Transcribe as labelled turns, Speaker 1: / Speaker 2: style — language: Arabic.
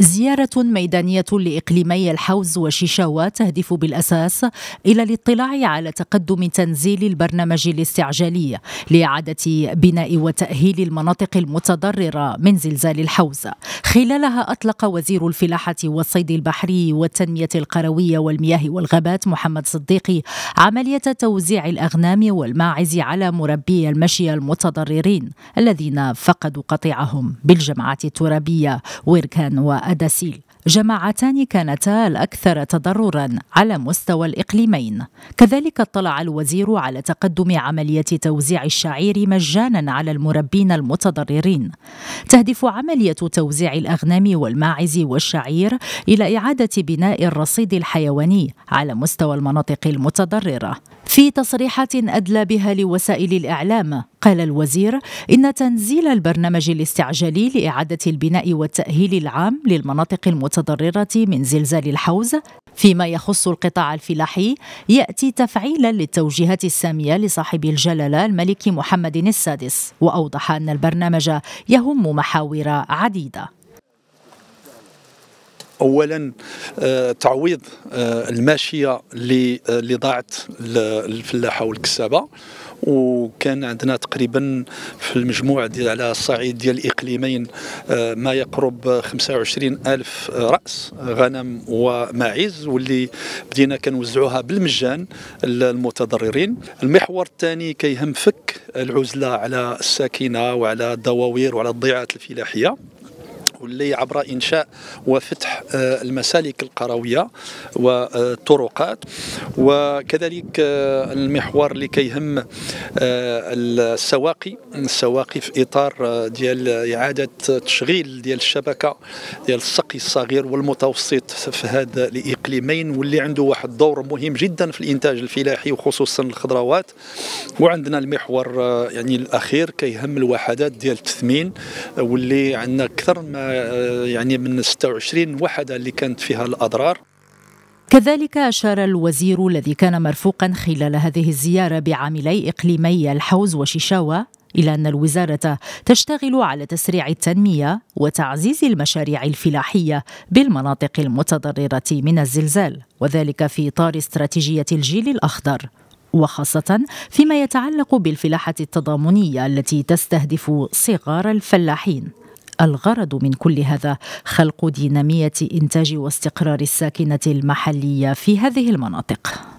Speaker 1: زيارة ميدانية لإقليمي الحوز وشيشاوا تهدف بالأساس إلى الاطلاع على تقدم تنزيل البرنامج الاستعجالي لإعادة بناء وتأهيل المناطق المتضررة من زلزال الحوز خلالها أطلق وزير الفلاحة والصيد البحري والتنمية القروية والمياه والغابات محمد صديقي عملية توزيع الأغنام والماعز على مربي المشي المتضررين الذين فقدوا قطيعهم بالجماعات الترابية ويركان و أداسيل جماعتان كانتا الأكثر تضررا على مستوى الإقليمين كذلك اطلع الوزير على تقدم عملية توزيع الشعير مجانا على المربين المتضررين تهدف عملية توزيع الأغنام والماعز والشعير إلى إعادة بناء الرصيد الحيواني على مستوى المناطق المتضررة في تصريحات أدلى بها لوسائل الإعلام قال الوزير إن تنزيل البرنامج الاستعجالي لإعادة البناء والتأهيل العام للمناطق المتضررة من زلزال الحوز فيما يخص القطاع الفلاحي يأتي تفعيلا للتوجيهات السامية لصاحب الجلالة الملك محمد السادس وأوضح أن البرنامج يهم محاور عديدة
Speaker 2: اولا آه، تعويض آه، الماشيه اللي آه، ضاعت الفلاحه والكسابه وكان عندنا تقريبا في المجموع ديال على الصعيد ديال الاقليمين ما يقرب 25 الف راس غنم وماعز واللي بدينا كنوزعوها بالمجان للمتضررين المحور الثاني كيهم فك العزله على الساكنه وعلى الدواوير وعلى الضيعات الفلاحيه واللي عبر انشاء وفتح آه، المسالك القرويه والطرقات وكذلك آه، المحور اللي كيهم آه، السواقي السواقي في اطار ديال اعاده تشغيل ديال الشبكه ديال السقي الصغير والمتوسط في هذا الاقليمين واللي عنده واحد الدور مهم جدا في الانتاج الفلاحي وخصوصا الخضروات وعندنا المحور يعني الاخير كيهم الوحدات ديال التثمين واللي عندنا اكثر ما آه، يعني من 26 وحده اللي كانت فيها الاضرار
Speaker 1: كذلك أشار الوزير الذي كان مرفوقا خلال هذه الزيارة بعاملي إقليمي الحوز وشيشاوا إلى أن الوزارة تشتغل على تسريع التنمية وتعزيز المشاريع الفلاحية بالمناطق المتضررة من الزلزال وذلك في إطار استراتيجية الجيل الأخضر وخاصة فيما يتعلق بالفلاحة التضامنية التي تستهدف صغار الفلاحين الغرض من كل هذا خلق دينامية إنتاج واستقرار الساكنة المحلية في هذه المناطق